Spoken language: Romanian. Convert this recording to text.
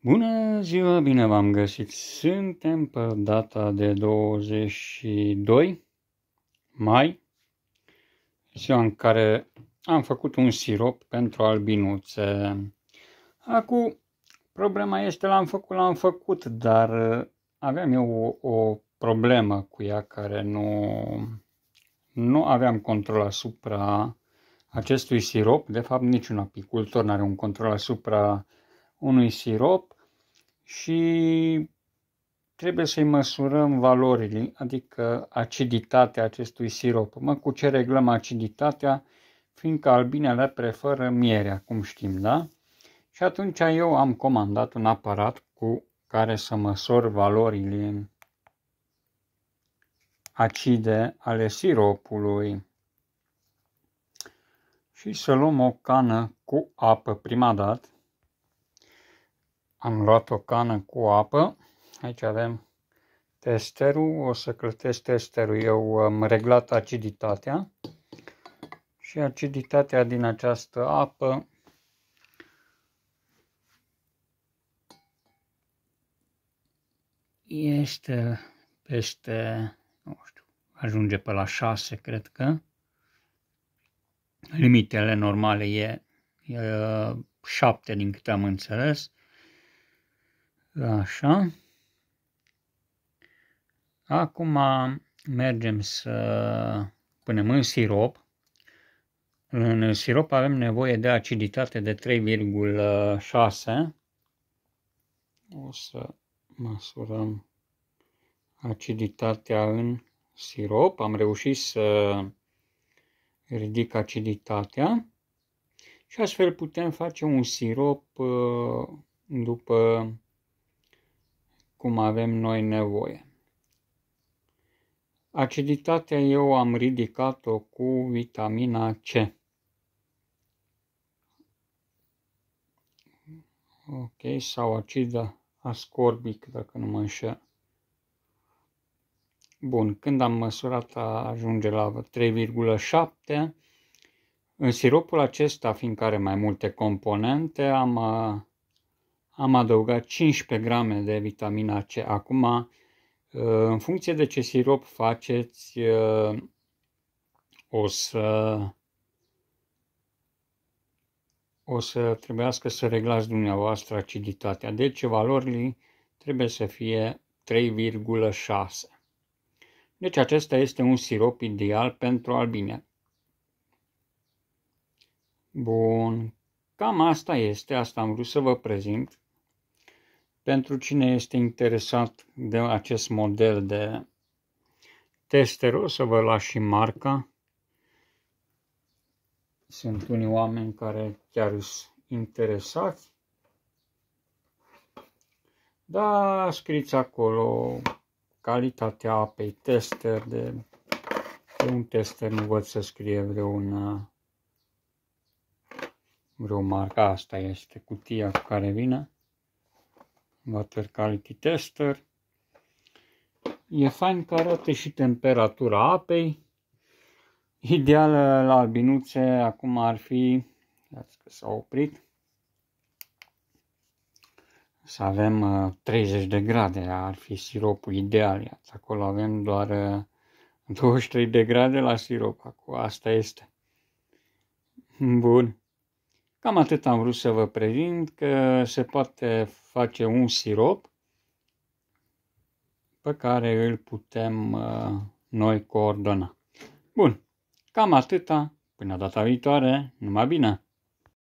Bună ziua, bine v-am găsit! Suntem pe data de 22 mai, ziua în care am făcut un sirop pentru albinuțe. Acum, problema este, l-am făcut, l-am făcut, dar uh, aveam eu o, o problemă cu ea care nu, nu aveam control asupra acestui sirop. De fapt, niciun apicultor nu are un control asupra unui sirop și trebuie să-i măsurăm valorile, adică aciditatea acestui sirop. Mă, cu ce reglăm aciditatea? Fiindcă albinele preferă mierea, cum știm, da? Și atunci eu am comandat un aparat cu care să măsor valorile acide ale siropului și să luăm o cană cu apă prima dată am luat o cană cu apă. Aici avem testerul. O să clătesc testerul. Eu am reglat aciditatea. Și aciditatea din această apă este peste, nu știu, ajunge pe la 6, cred că. Limitele normale e, e 7 din câte am înțeles. Așa. Acum mergem să punem în sirop. În sirop avem nevoie de aciditate de 3,6. O să măsurăm aciditatea în sirop. Am reușit să ridic aciditatea și astfel putem face un sirop uh, după cum avem noi nevoie. Aciditatea eu am ridicat-o cu vitamina C. Ok, sau acidă ascorbic, dacă nu mă înșel. Bun, când am măsurat ajunge la 3,7. În siropul acesta, fiind care mai multe componente, am am adăugat 15 grame de vitamina C. Acum, uh, în funcție de ce sirop faceți, uh, o să o să trebuiască să reglați dumneavoastră aciditatea. Deci valorile trebuie să fie 3,6. Deci acesta este un sirop ideal pentru albine. Bun, cam asta este, asta am vrut să vă prezint. Pentru cine este interesat de acest model de tester, o să vă las și marca. Sunt unii oameni care chiar sunt interesați. Da, scriți acolo calitatea apei, tester de... Pe un tester nu văd să scrie vreun vreo marca. Asta este cutia cu care vine. Water Quality Tester. E fain că arată și temperatura apei. Ideală la albinuțe acum ar fi, dați că s-a oprit, să avem 30 uh, de grade, ar fi siropul ideal. Iați, acolo avem doar 23 uh, de grade la sirop, acum asta este. Bun. Cam atât am vrut să vă prezint că se poate face un sirop pe care îl putem uh, noi coordona. Bun, cam atâta. Până data viitoare, numai bine!